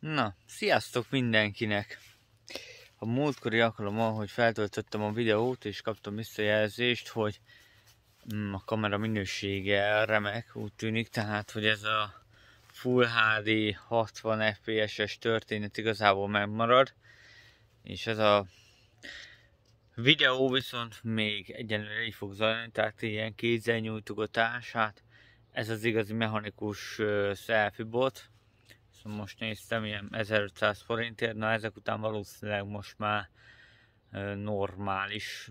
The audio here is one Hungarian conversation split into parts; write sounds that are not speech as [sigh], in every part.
Na, sziasztok mindenkinek! A múltkori alkalommal, hogy feltöltöttem a videót, és kaptam visszajelzést, hogy mm, a kamera minősége remek, úgy tűnik, tehát, hogy ez a Full HD 60 FPS-es történet igazából megmarad, és ez a videó viszont még egyenlőre így fog zajlani, tehát ilyen kézzel nyújtogatás, hát ez az igazi mechanikus uh, selfie bot, Szóval most néztem, ilyen 1500 forintért, na ezek után valószínűleg most már normális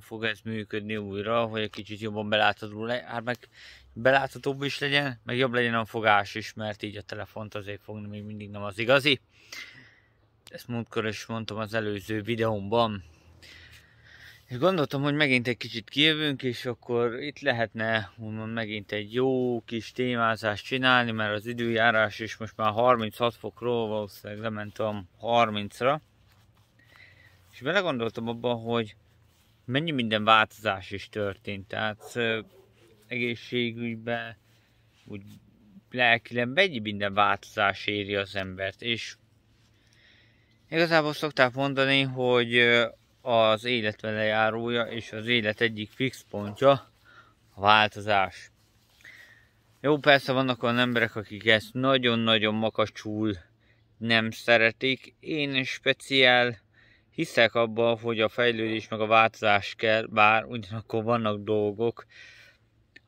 fog ez működni újra, hogy egy kicsit jobban belátható le, hát meg beláthatóbb is legyen, meg jobb legyen a fogás is, mert így a telefont azért fogni még mindig nem az igazi. Ezt múltkor is mondtam az előző videómban, és gondoltam, hogy megint egy kicsit kijövünk, és akkor itt lehetne megint egy jó kis témázást csinálni, mert az időjárás is most már 36 fokról valószínűleg lementem 30-ra. És belegondoltam abba, hogy mennyi minden változás is történt. Tehát egészségügyben, úgy lelkileg mennyi minden változás éri az embert. És igazából szokták mondani, hogy az élet velejárója és az élet egyik fix pontja a változás. Jó, persze vannak olyan emberek, akik ezt nagyon-nagyon makacsul nem szeretik. Én speciál hiszek abban, hogy a fejlődés meg a változás kell, bár ugyanakkor vannak dolgok,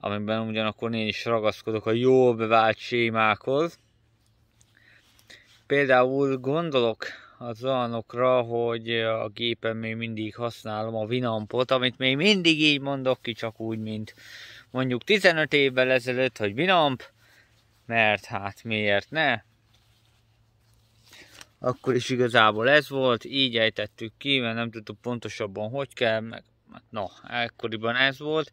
amiben ugyanakkor én is ragaszkodok a jól bevált sémákhoz. Például gondolok az olyanokra, hogy a gépen még mindig használom a Vinampot, amit még mindig így mondok ki, csak úgy, mint mondjuk 15 évvel ezelőtt, hogy Vinamp, mert hát miért ne? Akkor is igazából ez volt, így ejtettük ki, mert nem tudtuk pontosabban, hogy kell, meg hát na, ekkoriban ez volt.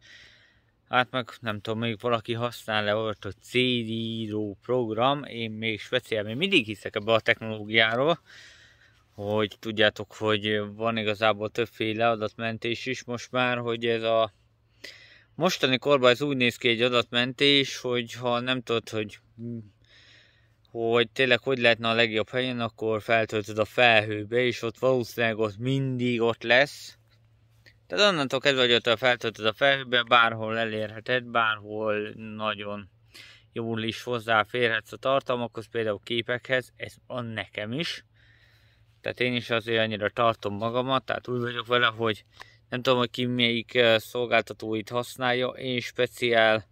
Hát meg nem tudom, még valaki használ le volt a CD író program, én még speciál, még mindig hiszek ebbe a technológiáról, hogy tudjátok, hogy van igazából többféle adatmentés is most már, hogy ez a mostani korban ez úgy néz ki egy adatmentés, hogy ha nem tudod, hogy hogy tényleg hogy lehetne a legjobb helyen, akkor feltöltöd a felhőbe, és ott valószínűleg ott mindig ott lesz. Tehát onnantól kezdve, hogy ott feltöltöd a felhőbe, bárhol elérheted, bárhol nagyon jól is hozzáférhetsz a tartalmakhoz, például képekhez, ez van nekem is tehát én is azért annyira tartom magamat, tehát úgy vagyok vele, hogy nem tudom, hogy ki melyik eh, szolgáltatóit használja, én speciál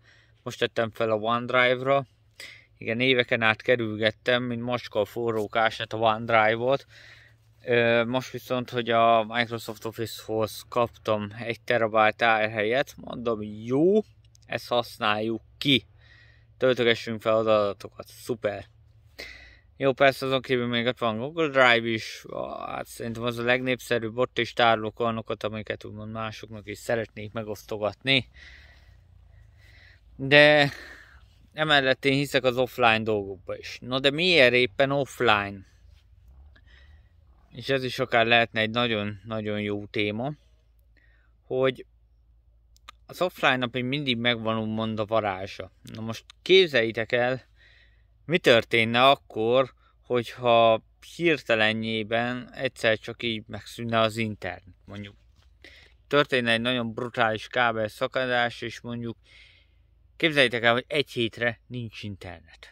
most tettem fel a OneDrive-ra, igen, éveken át kerülgettem, mint macska a kását a OneDrive-ot, most viszont, hogy a Microsoft Office-hoz kaptam egy terabájt AR helyet, mondom, jó, ezt használjuk ki. Töltögessünk fel az adatokat, szuper. Jó, persze azon kívül még ott van Google Drive is, hát szerintem az a legnépszerűbb, ott is tárolok olyanokat, amiket úgymond másoknak is szeretnék megosztogatni. De emellett én hiszek az offline dolgokba is. Na de miért éppen offline? És ez is akár lehetne egy nagyon-nagyon jó téma, hogy az offline nap mindig megvan úgymond a varázsa. Na most képzeljétek el, mi történne akkor, hogyha hirtelenjében egyszer csak így megszűnne az internet, mondjuk történne egy nagyon brutális kábel szakadás, és mondjuk képzeljétek el, hogy egy hétre nincs internet.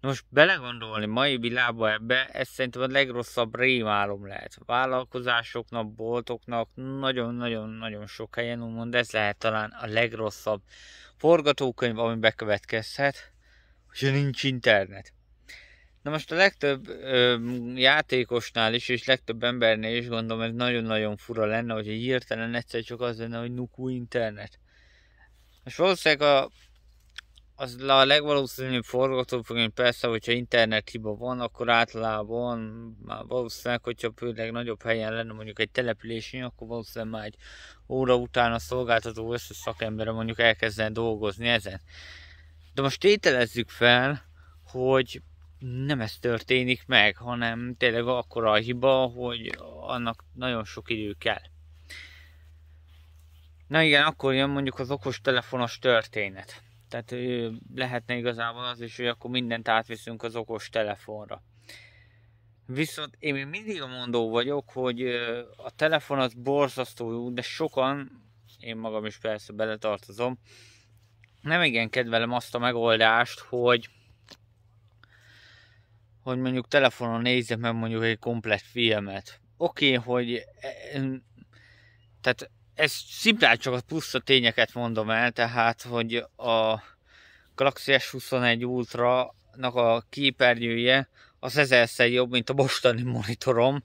Most belegondolni mai világba ebbe, ez szerintem a legrosszabb rémálom lehet. Vállalkozásoknak, boltoknak, nagyon-nagyon-nagyon sok helyen, úgymond ez lehet talán a legrosszabb forgatókönyv, ami bekövetkezhet hogy nincs internet. Na most a legtöbb ö, játékosnál is, és legtöbb embernél is gondolom, ez nagyon-nagyon fura lenne, hogy hirtelen egyszer csak az lenne, hogy nukú internet. Most valószínűleg a, az a legvalószínűbb forgatókönyv persze, hogyha internet hiba van, akkor általában már valószínűleg, hogyha főleg nagyobb helyen lenne mondjuk egy településen, akkor valószínűleg már egy óra után a szolgáltató összes szakembere mondjuk elkezdene dolgozni ezen. De most tételezzük fel, hogy nem ez történik meg, hanem tényleg akkora a hiba, hogy annak nagyon sok idő kell. Na igen, akkor jön mondjuk az okos telefonos történet. Tehát lehetne igazából az is, hogy akkor mindent átviszünk az okos telefonra. Viszont én még mindig a mondó vagyok, hogy a telefon az borzasztó jó, de sokan, én magam is persze beletartozom, nem igen kedvelem azt a megoldást, hogy hogy mondjuk telefonon nézzek meg mondjuk egy komplet filmet. Oké, okay, hogy e, tehát ez szimplán csak a plusz a tényeket mondom el, tehát, hogy a Galaxy S21 Ultra nak a képernyője az ezerszer jobb, mint a mostani monitorom,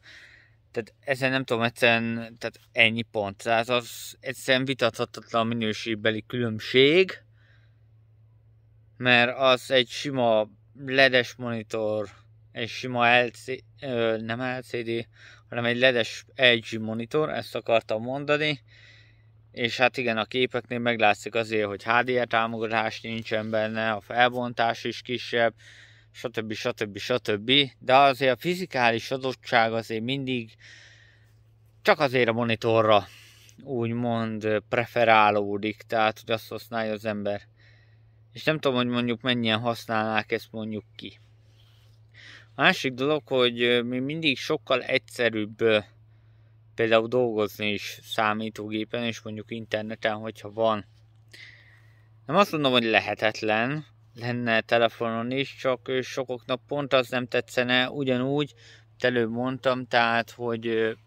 tehát ezen nem tudom, egyszerűen tehát ennyi pont. Tehát az egyszerűen vitathatatlan minőségbeli különbség, mert az egy sima ledes monitor, egy sima LCD, ö, nem LCD, hanem egy ledes LG monitor, ezt akartam mondani, és hát igen, a képeknél meglátszik azért, hogy HDR támogatás nincsen benne, a felbontás is kisebb, stb. stb. stb. De azért a fizikális adottság azért mindig csak azért a monitorra úgymond preferálódik, tehát hogy azt használja az ember és nem tudom, hogy mondjuk mennyien használnák ezt mondjuk ki. A másik dolog, hogy mi mindig sokkal egyszerűbb például dolgozni is számítógépen, és mondjuk interneten, hogyha van. Nem azt mondom, hogy lehetetlen, lenne telefonon is, csak sokoknak pont az nem tetszene, ugyanúgy, előbb mondtam, tehát, hogy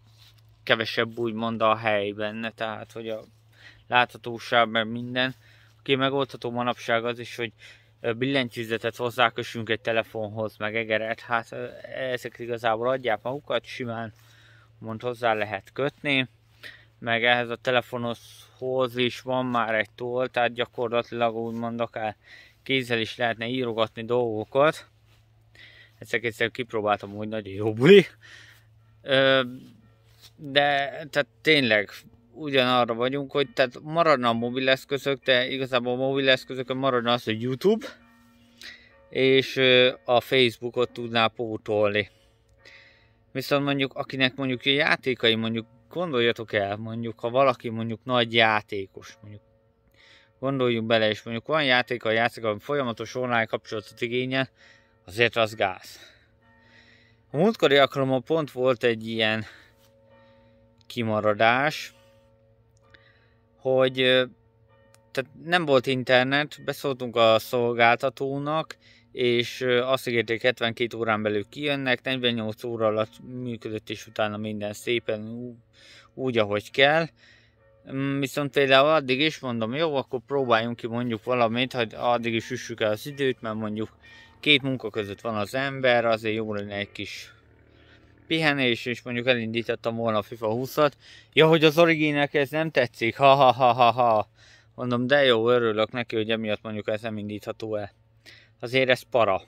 kevesebb úgymond a hely benne, tehát, hogy a láthatóság, meg minden, Oké, okay, megoldható manapság az is, hogy billentyűzetet hozzákösünk egy telefonhoz, meg egeret, hát ezek igazából adják magukat, simán mond hozzá lehet kötni, meg ehhez a telefonhoz is van már egy toll, tehát gyakorlatilag úgymond akár kézzel is lehetne írogatni dolgokat. Ezek egyszerűen kipróbáltam, hogy nagyon jó buli. De tehát tényleg ugyanarra vagyunk, hogy tehát maradna a mobileszközök, de igazából a mobileszközökön maradna az, hogy YouTube, és a Facebookot tudná pótolni. Viszont mondjuk, akinek mondjuk a játékai, mondjuk gondoljatok el, mondjuk ha valaki mondjuk nagy játékos, mondjuk gondoljunk bele, és mondjuk van játéka, játék, ami folyamatos online kapcsolatot igényel, azért az gáz. A múltkori alkalommal pont volt egy ilyen kimaradás, hogy tehát nem volt internet, beszóltunk a szolgáltatónak, és azt ígérték 72 órán belül kijönnek, 48 óra alatt működött, és utána minden szépen úgy, ahogy kell. Mm, viszont például addig is mondom, jó, akkor próbáljunk ki mondjuk valamit, hogy addig is üssük el az időt, mert mondjuk két munka között van az ember, azért jó lenne egy kis pihenés, és mondjuk elindítottam volna a FIFA 20-at. Ja, hogy az originek ez nem tetszik, ha ha ha ha ha. Mondom, de jó, örülök neki, hogy emiatt mondjuk ez nem indítható el. Azért ez para.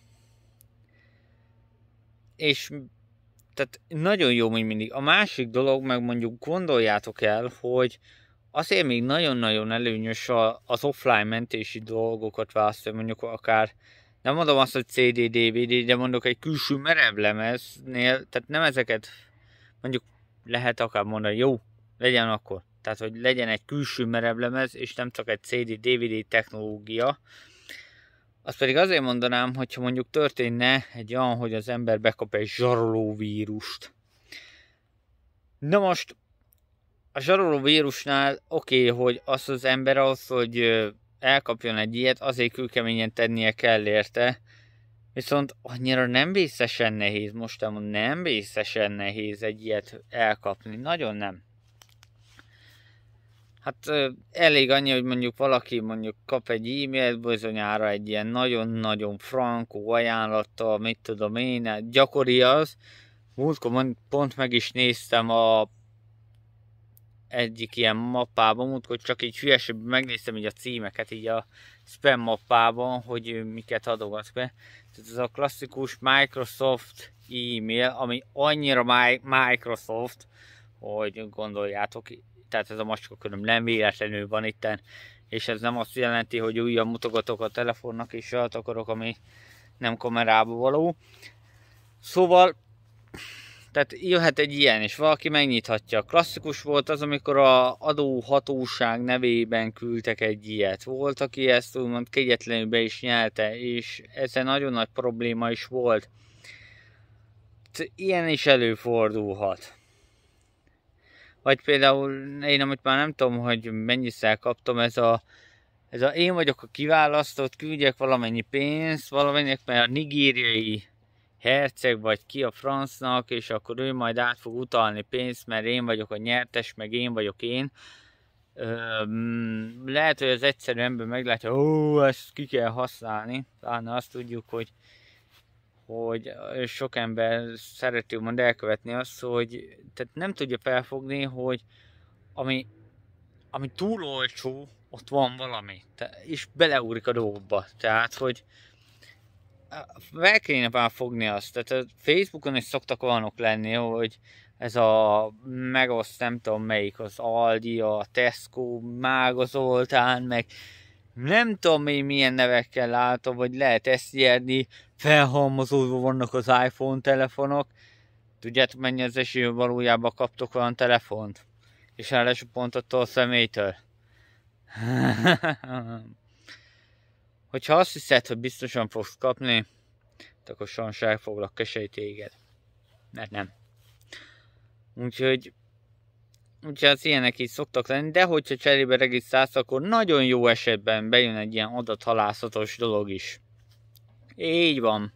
És tehát nagyon jó, hogy mindig. A másik dolog, meg mondjuk gondoljátok el, hogy azért még nagyon-nagyon előnyös az offline mentési dolgokat választani, mondjuk akár nem mondom azt, hogy CD, DVD, de mondok egy külső merev lemeznél, tehát nem ezeket mondjuk lehet akár mondani, jó, legyen akkor. Tehát, hogy legyen egy külső merev lemez, és nem csak egy CD, DVD technológia. Azt pedig azért mondanám, hogyha mondjuk történne egy olyan, hogy az ember bekap egy zsarolóvírust. Na most, a zsarolóvírusnál oké, okay, hogy az az ember az, hogy elkapjon egy ilyet, azért külkeményen tennie kell érte, viszont annyira nem vészesen nehéz, most mondom, nem vészesen nehéz egy ilyet elkapni, nagyon nem. Hát elég annyi, hogy mondjuk valaki mondjuk kap egy e-mailt bizonyára egy ilyen nagyon-nagyon frankó ajánlattal, mit tudom én, gyakori az. Múltkor pont meg is néztem a egyik ilyen mappában, múltkor csak így hülyesebb megnéztem így a címeket, így a spam mappában, hogy miket adogat be. Tehát ez a klasszikus Microsoft e-mail, ami annyira my- Microsoft, hogy gondoljátok, tehát ez a macska köröm nem véletlenül van itten, és ez nem azt jelenti, hogy újra mutogatok a telefonnak és olyat akarok, ami nem kamerába való. Szóval tehát jöhet egy ilyen, és valaki megnyithatja. Klasszikus volt az, amikor a adóhatóság nevében küldtek egy ilyet. Volt, aki ezt úgymond kegyetlenül be is nyelte, és ez egy nagyon nagy probléma is volt. Ilyen is előfordulhat. Vagy például én, amit már nem tudom, hogy mennyiszer kaptam, ez a, ez a én vagyok a kiválasztott, küldjek valamennyi pénzt, valamennyi, mert a nigériai herceg vagy ki a francnak, és akkor ő majd át fog utalni pénzt, mert én vagyok a nyertes, meg én vagyok én. Öhm, lehet, hogy az egyszerű ember meglátja, ó, ezt ki kell használni. Talán azt tudjuk, hogy hogy sok ember szereti mond elkövetni azt, hogy tehát nem tudja felfogni, hogy ami, ami túl olcsó, ott van valami, te, és beleúrik a dolgokba. Tehát, hogy, fel kéne már fogni azt. Tehát a Facebookon is szoktak olyanok lenni, hogy ez a megoszt, nem tudom melyik, az Aldi, a Tesco, Mága Zoltán, meg nem tudom én milyen nevekkel látom, hogy lehet ezt járni, felhalmozódva vannak az iPhone telefonok. Tudjátok mennyi az eső valójában kaptok olyan telefont? És állású pont attól a személytől. [laughs] Hogyha azt hiszed, hogy biztosan fogsz kapni, akkor sajnos el foglak kesely téged. Mert nem. Úgyhogy úgyhogy az ilyenek így szoktak lenni, de hogyha cserébe regisztrálsz, akkor nagyon jó esetben bejön egy ilyen adathalászatos dolog is. Így van.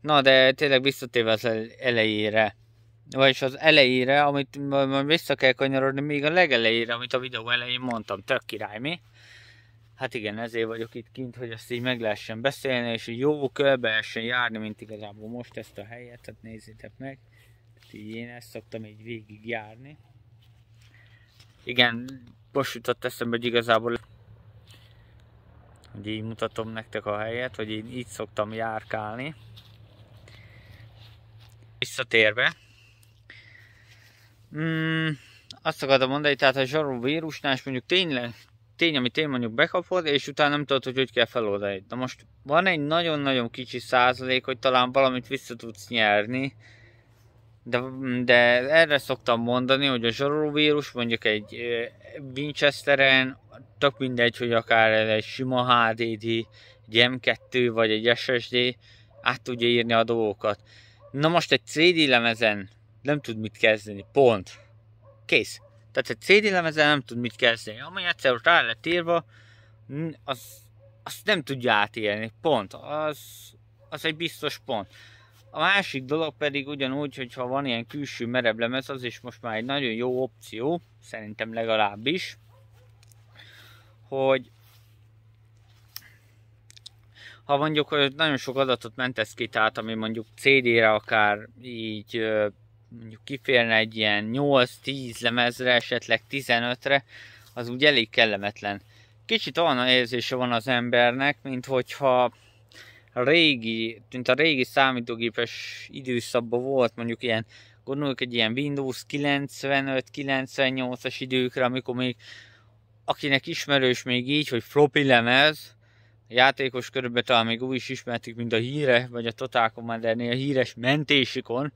Na, de tényleg visszatérve az elejére, vagyis az elejére, amit majd vissza kell kanyarodni, még a legelejére, amit a videó elején mondtam, tök király mi hát igen, ezért vagyok itt kint, hogy ezt így meg lehessen beszélni, és jó körbeessen járni, mint igazából most ezt a helyet, tehát nézzétek meg. Tehát így én ezt szoktam így végig járni. Igen, most jutott eszembe, hogy igazából hogy így mutatom nektek a helyet, hogy én így szoktam járkálni. Visszatérve. Mm, azt akartam mondani, tehát a zsaró vírusnál, és mondjuk tényleg tény, amit én mondjuk bekapod, és utána nem tudod, hogy hogy kell feloldani. Na most van egy nagyon-nagyon kicsi százalék, hogy talán valamit vissza tudsz nyerni, de, de erre szoktam mondani, hogy a zsarolóvírus mondjuk egy Winchesteren, tök mindegy, hogy akár egy sima HDD, egy M2 vagy egy SSD, át tudja írni a dolgokat. Na most egy CD lemezen nem tud mit kezdeni, pont. Kész. Tehát egy CD lemezel nem tud mit kezdeni. Ami egyszer most rá lett írva, az, azt nem tudja átélni. Pont. Az, az egy biztos pont. A másik dolog pedig ugyanúgy, hogy ha van ilyen külső merebb lemez, az is most már egy nagyon jó opció, szerintem legalábbis, hogy ha mondjuk hogy nagyon sok adatot mentesz ki, tehát ami mondjuk CD-re akár így mondjuk kiférne egy ilyen 8-10 lemezre, esetleg 15-re, az úgy elég kellemetlen. Kicsit olyan érzése van az embernek, mint hogyha régi, mint a régi számítógépes időszakban volt, mondjuk ilyen, gondoljuk egy ilyen Windows 95-98-as időkre, amikor még akinek ismerős még így, hogy floppy lemez, a játékos körülbelül talán még úgy is ismertük, mint a híre, vagy a Total Commander-nél a híres mentésikon,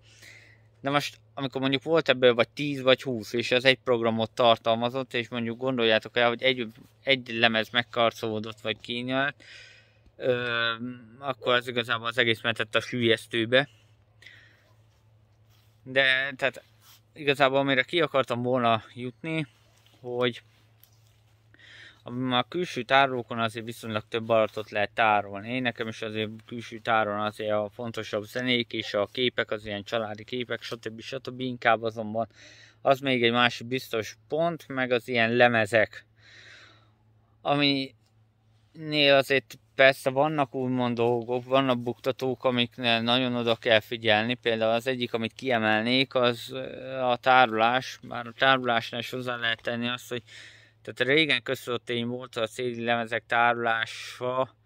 de most, amikor mondjuk volt ebből vagy 10 vagy 20, és ez egy programot tartalmazott, és mondjuk gondoljátok el, hogy egy, egy lemez megkarcolódott vagy kínált, akkor az igazából az egész mentett a sűjesztőbe. De tehát igazából amire ki akartam volna jutni, hogy a külső tárolókon azért viszonylag több adatot lehet tárolni. Én nekem is azért külső tárolón azért a fontosabb zenék és a képek, az ilyen családi képek, stb. stb. inkább azonban az még egy másik biztos pont, meg az ilyen lemezek, aminél azért persze vannak úgymond dolgok, vannak buktatók, amiknél nagyon oda kell figyelni. Például az egyik, amit kiemelnék, az a tárolás, bár a tárolásnál is hozzá lehet tenni azt, hogy tehát régen köztudott tény volt a CD lemezek tárolása,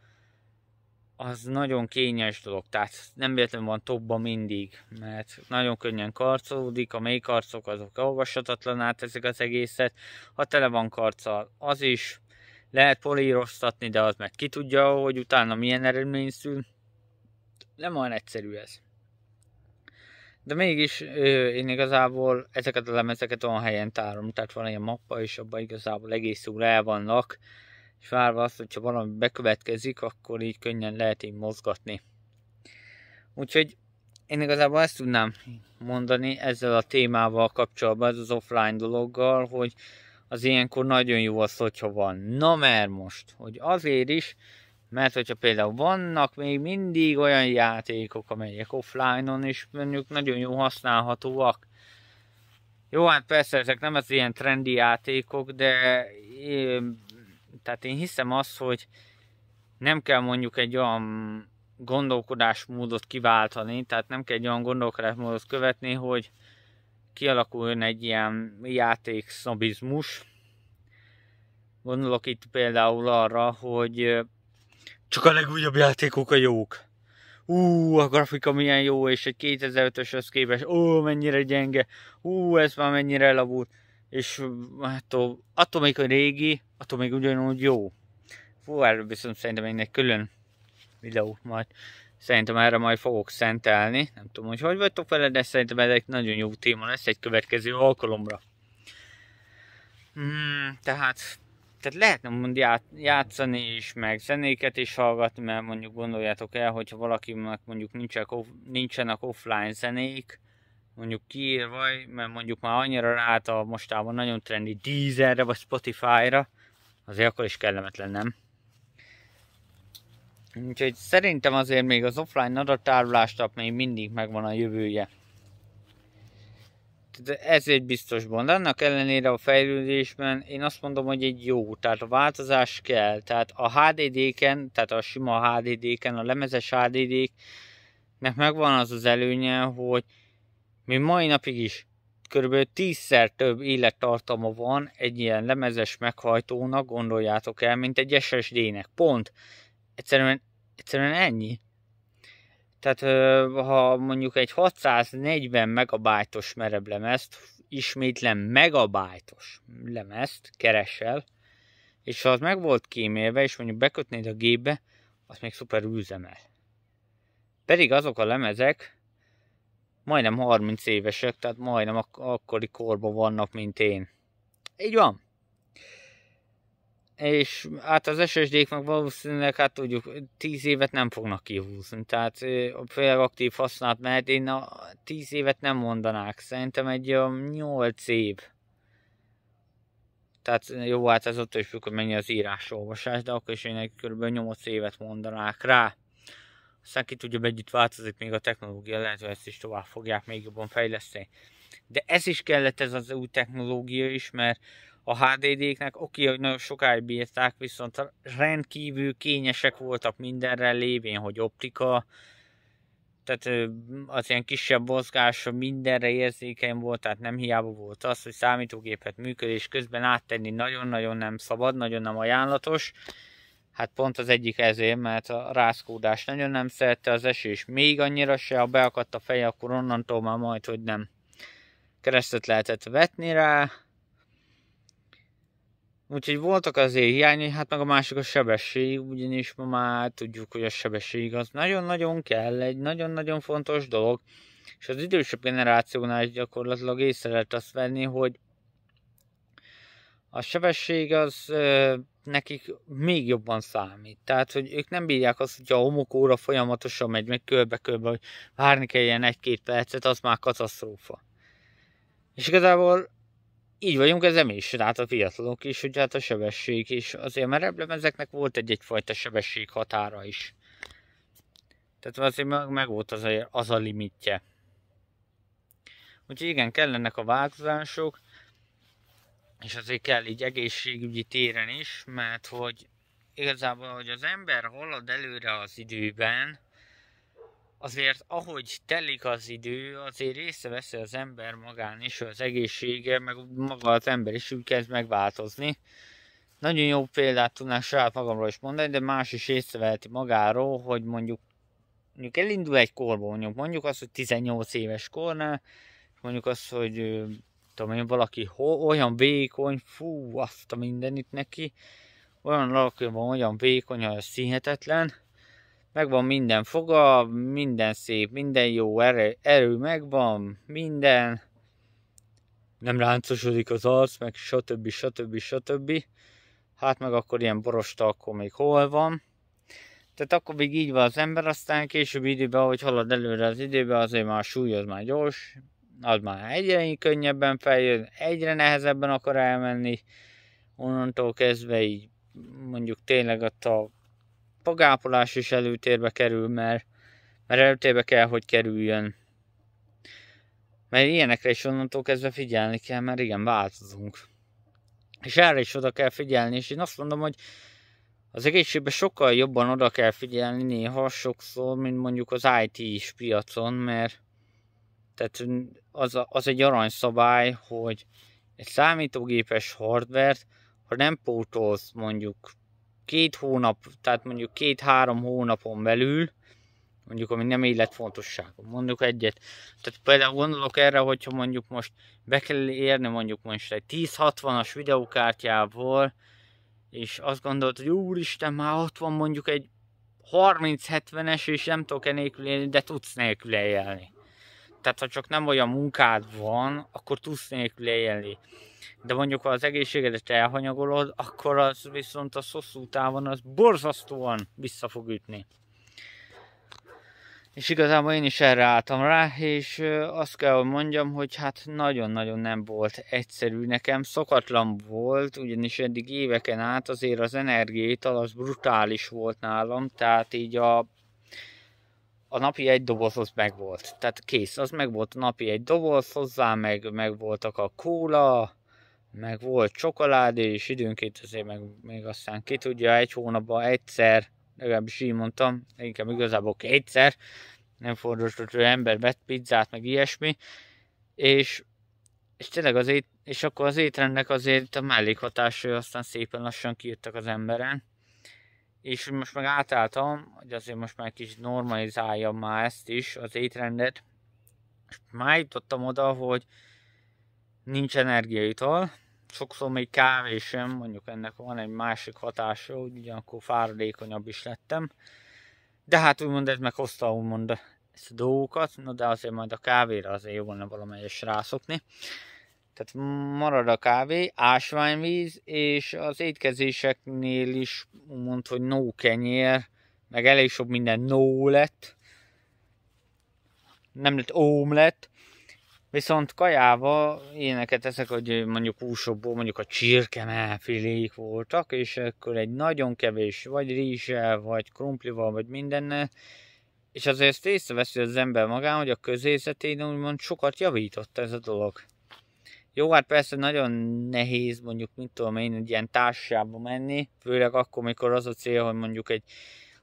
az nagyon kényes dolog, tehát nem véletlenül van topba mindig, mert nagyon könnyen karcolódik, a mély karcok azok olvashatatlaná teszik az egészet, ha tele van karccal, az is lehet políroztatni, de az meg ki tudja, hogy utána milyen eredmény szül. Nem olyan egyszerű ez de mégis én igazából ezeket a lemezeket olyan helyen tárom, tehát van ilyen mappa, és abban igazából egész úr el vannak, és várva azt, hogyha valami bekövetkezik, akkor így könnyen lehet így mozgatni. Úgyhogy én igazából ezt tudnám mondani ezzel a témával kapcsolatban, ez az offline dologgal, hogy az ilyenkor nagyon jó az, hogyha van. Na mert most, hogy azért is, mert hogyha például vannak még mindig olyan játékok, amelyek offline-on is mondjuk nagyon jó használhatóak. Jó, hát persze ezek nem az ilyen trendi játékok, de én, tehát én hiszem azt, hogy nem kell mondjuk egy olyan gondolkodásmódot kiváltani, tehát nem kell egy olyan gondolkodásmódot követni, hogy kialakuljon egy ilyen játékszabizmus. Gondolok itt például arra, hogy csak a legújabb játékok a jók. Ú, a grafika milyen jó, és egy 2005-öshöz képest, ó, mennyire gyenge, ú, ez már mennyire elavult. És mm, attól, attól még, hogy régi, attól még ugyanúgy jó. Fú, erről viszont szerintem én egy külön videót majd Szerintem erre majd fogok szentelni. Nem tudom, hogy hogy vagytok vele, de szerintem ez egy nagyon jó téma lesz egy következő alkalomra. Hmm, tehát tehát lehetne mond ját, játszani is, meg zenéket is hallgatni, mert mondjuk gondoljátok el, hogyha valakinek mondjuk nincsenek, off, nincsenek offline zenék, mondjuk kiírva, mert mondjuk már annyira rát a mostában nagyon trendi Deezerre vagy Spotify-ra, azért akkor is kellemetlen, nem? Úgyhogy szerintem azért még az offline adattárulásnak még mindig megvan a jövője ez egy biztos gond. Annak ellenére a fejlődésben én azt mondom, hogy egy jó, tehát a változás kell. Tehát a HDD-ken, tehát a sima HDD-ken, a lemezes HDD-knek megvan az az előnye, hogy mi mai napig is körülbelül tíz-szer több élettartama van egy ilyen lemezes meghajtónak, gondoljátok el, mint egy SSD-nek. Pont. Egyszerűen, egyszerűen ennyi. Tehát ha mondjuk egy 640 megabájtos lemezt, ismétlen megabájtos lemezt keresel, és ha az meg volt kímélve, és mondjuk bekötnéd a gépbe, az még szuper üzemel. Pedig azok a lemezek majdnem 30 évesek, tehát majdnem ak akkori korban vannak, mint én. Így van és hát az ssd meg valószínűleg, hát tudjuk, 10 évet nem fognak kihúzni, tehát főleg aktív használat mehet, én a 10 évet nem mondanák, szerintem egy olyan 8 év. Tehát jó, hát ez ott is függ, hogy mennyi az írásolvasás, de akkor is én egy kb. 8 évet mondanák rá. Aztán ki tudja, együtt változik még a technológia, lehet, hogy ezt is tovább fogják még jobban fejleszteni. De ez is kellett ez az új technológia is, mert a HDD-knek, oké, hogy nagyon sokáig bírták, viszont rendkívül kényesek voltak mindenre, lévén, hogy optika, tehát az ilyen kisebb mozgása mindenre érzékeny volt, tehát nem hiába volt az, hogy számítógépet működés közben áttenni nagyon-nagyon nem szabad, nagyon nem ajánlatos. Hát pont az egyik ezért, mert a rászkódás nagyon nem szerette, az esés még annyira se, ha beakadt a feje, akkor onnantól már majd, hogy nem keresztet lehetett vetni rá, Úgyhogy voltak azért hiányai, hát meg a másik a sebesség, ugyanis ma már tudjuk, hogy a sebesség az nagyon-nagyon kell, egy nagyon-nagyon fontos dolog, és az idősebb generációnál is gyakorlatilag észre lehet azt venni, hogy a sebesség az ö, nekik még jobban számít. Tehát, hogy ők nem bírják azt, hogy a homokóra folyamatosan megy meg körbe-körbe, hogy várni kelljen egy-két percet, az már katasztrófa. És igazából így vagyunk ez nem is, hát a fiatalok is, hogy hát a sebesség is. Azért mert reblemezeknek volt egy-egyfajta sebesség határa is. Tehát azért meg, meg volt az a, az a limitje. Úgyhogy igen, kellenek a változások, és azért kell így egészségügyi téren is, mert hogy igazából, hogy az ember halad előre az időben, azért ahogy telik az idő, azért észreveszi az ember magán is, az egészsége, meg maga az ember is úgy kezd megváltozni. Nagyon jó példát tudnák saját magamról is mondani, de más is észreveheti magáról, hogy mondjuk, mondjuk elindul egy korból, mondjuk, mondjuk az, hogy 18 éves kornál, mondjuk az, hogy tudom én, valaki olyan vékony, fú, azt a mindenit neki, olyan valaki van olyan vékony, olyan színhetetlen, megvan minden foga, minden szép, minden jó, erő, erő megvan, minden, nem ráncosodik az arc, meg stb. stb. stb. Hát meg akkor ilyen borosta, akkor még hol van. Tehát akkor még így van az ember, aztán később időben, ahogy halad előre az időbe, azért már a súly az már gyors, az már egyre könnyebben feljön, egyre nehezebben akar elmenni, onnantól kezdve így mondjuk tényleg ott a a gápolás is előtérbe kerül, mert, mert előtérbe kell, hogy kerüljön. Mert ilyenekre is onnantól kezdve figyelni kell, mert igen, változunk. És erre is oda kell figyelni, és én azt mondom, hogy az egészségben sokkal jobban oda kell figyelni néha sokszor, mint mondjuk az it is piacon, mert tehát az, az egy aranyszabály, hogy egy számítógépes hardvert, ha nem pótolsz mondjuk két hónap, tehát mondjuk két-három hónapon belül, mondjuk ami nem életfontosságú, mondjuk egyet. Tehát például gondolok erre, hogyha mondjuk most be kell érni mondjuk most egy 1060-as videókártyával, és azt gondolt, hogy úristen, már ott van mondjuk egy 30-70-es, és nem tudok-e élni, de tudsz nélkül élni tehát ha csak nem olyan munkád van, akkor tudsz nélkül élni. De mondjuk, ha az egészségedet elhanyagolod, akkor az viszont a hosszú távon az borzasztóan vissza fog ütni. És igazából én is erre álltam rá, és azt kell, hogy mondjam, hogy hát nagyon-nagyon nem volt egyszerű nekem, szokatlan volt, ugyanis eddig éveken át azért az energiétal az brutális volt nálam, tehát így a a napi egy doboz az megvolt. Tehát kész, az megvolt a napi egy doboz, hozzá meg, meg voltak a kóla, meg volt csokoládé, és időnként azért meg még aztán ki tudja, egy hónapban egyszer, legalábbis így mondtam, inkább igazából kétszer, nem fordult, hogy ember vett pizzát, meg ilyesmi, és, és tényleg az ét, és akkor az étrendnek azért a mellékhatásai aztán szépen lassan kiírtak az emberen, és most meg átálltam, hogy azért most már kicsit normalizáljam már ezt is, az étrendet, és már jutottam oda, hogy nincs energiaital, sokszor még kávé sem, mondjuk ennek van egy másik hatása, hogy ugyanakkor fáradékonyabb is lettem, de hát úgymond ez meghozta úgymond ezt a dolgokat, na de azért majd a kávéra azért jó volna valamelyes rászokni. Tehát marad a kávé, ásványvíz, és az étkezéseknél is mond, hogy no kenyér, meg elég sok minden no lett. Nem lett lett, Viszont kajával éneket ezek, hogy mondjuk húsokból mondjuk a csirkemelfilék voltak, és akkor egy nagyon kevés, vagy rizsel, vagy krumplival, vagy mindennel, és azért ezt észreveszi az ember magán, hogy a közérzetén úgymond sokat javított ez a dolog. Jó, hát persze nagyon nehéz mondjuk, mint tudom én, egy ilyen társaságba menni, főleg akkor, mikor az a cél, hogy mondjuk egy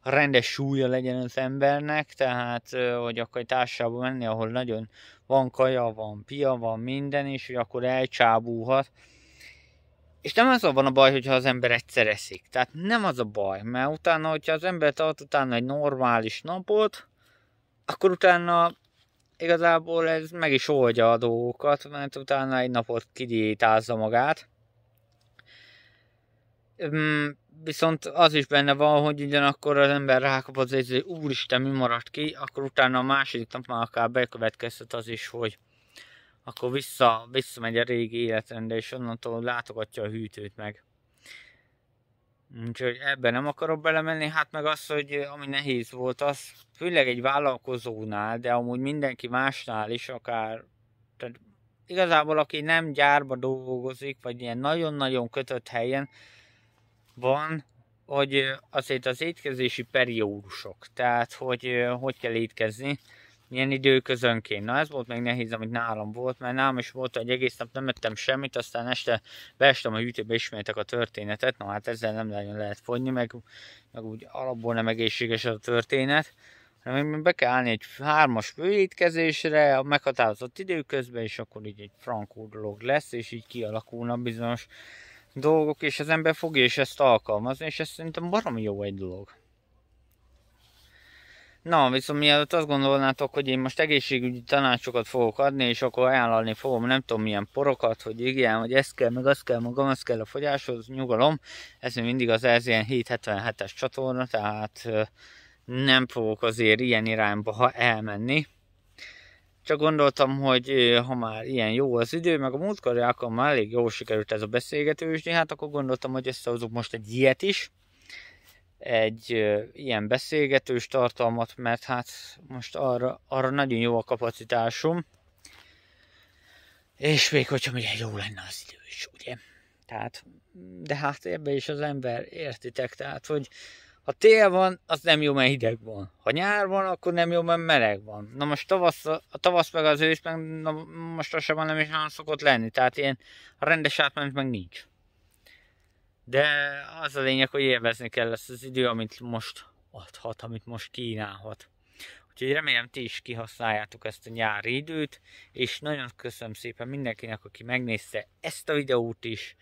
rendes súlya legyen az embernek, tehát hogy akkor egy társaságba menni, ahol nagyon van kaja, van pia, van minden, és hogy akkor elcsábúhat. És nem az van a baj, hogyha az ember egyszer eszik. Tehát nem az a baj, mert utána, hogyha az ember tart utána egy normális napot, akkor utána igazából ez meg is oldja a dolgokat, mert utána egy napot kidiétázza magát. viszont az is benne van, hogy ugyanakkor az ember rákap az egy, úristen, mi maradt ki, akkor utána a második nap már akár bekövetkezhet az is, hogy akkor vissza, visszamegy a régi életrendre, és onnantól látogatja a hűtőt meg. Úgyhogy ebben nem akarok belemenni, hát meg az, hogy ami nehéz volt, az főleg egy vállalkozónál, de amúgy mindenki másnál is akár, tehát igazából aki nem gyárba dolgozik, vagy ilyen nagyon-nagyon kötött helyen van, hogy azért az étkezési periódusok, tehát hogy hogy kell étkezni, milyen időközönként. Na ez volt még nehéz, amit nálam volt, mert nálam is volt, hogy egész nap nem ettem semmit, aztán este beestem a hűtőbe, ismertek a történetet, na hát ezzel nem nagyon lehet fogyni, meg, meg úgy alapból nem egészséges a történet, hanem be kell állni egy hármas főétkezésre, a meghatározott időközben, és akkor így egy frankó dolog lesz, és így kialakulnak bizonyos dolgok, és az ember fogja is ezt alkalmazni, és ez szerintem baromi jó egy dolog. Na, viszont mielőtt azt gondolnátok, hogy én most egészségügyi tanácsokat fogok adni, és akkor ajánlani fogom nem tudom milyen porokat, hogy igen, hogy ezt kell, meg azt kell, magam, azt kell a fogyáshoz, nyugalom. Ez még mindig az ilyen 777-es csatorna, tehát nem fogok azért ilyen irányba ha elmenni. Csak gondoltam, hogy ha már ilyen jó az idő, meg a múltkor akkor már elég jól sikerült ez a beszélgetős, hát akkor gondoltam, hogy összehozok most egy ilyet is egy ilyen beszélgetős tartalmat, mert hát most arra, arra nagyon jó a kapacitásom. És még hogyha ugye jó lenne az idő is, ugye? Tehát, de hát ebbe is az ember értitek, tehát, hogy ha tél van, az nem jó, mert hideg van. Ha nyár van, akkor nem jó, mert meleg van. Na most tavasz, a tavasz meg az ősz, meg na most az sem nem is olyan szokott lenni. Tehát ilyen rendes átmenet meg nincs. De az a lényeg, hogy élvezni kell ezt az idő, amit most adhat, amit most kínálhat. Úgyhogy remélem ti is kihasználjátok ezt a nyári időt, és nagyon köszönöm szépen mindenkinek, aki megnézte ezt a videót is.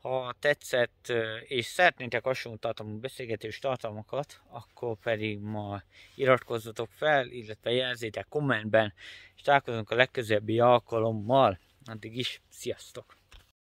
Ha tetszett, és szeretnétek hasonló tartalmú beszélgetős tartalmakat, akkor pedig ma iratkozzatok fel, illetve jelzétek kommentben, és találkozunk a legközelebbi alkalommal. Addig is, sziasztok!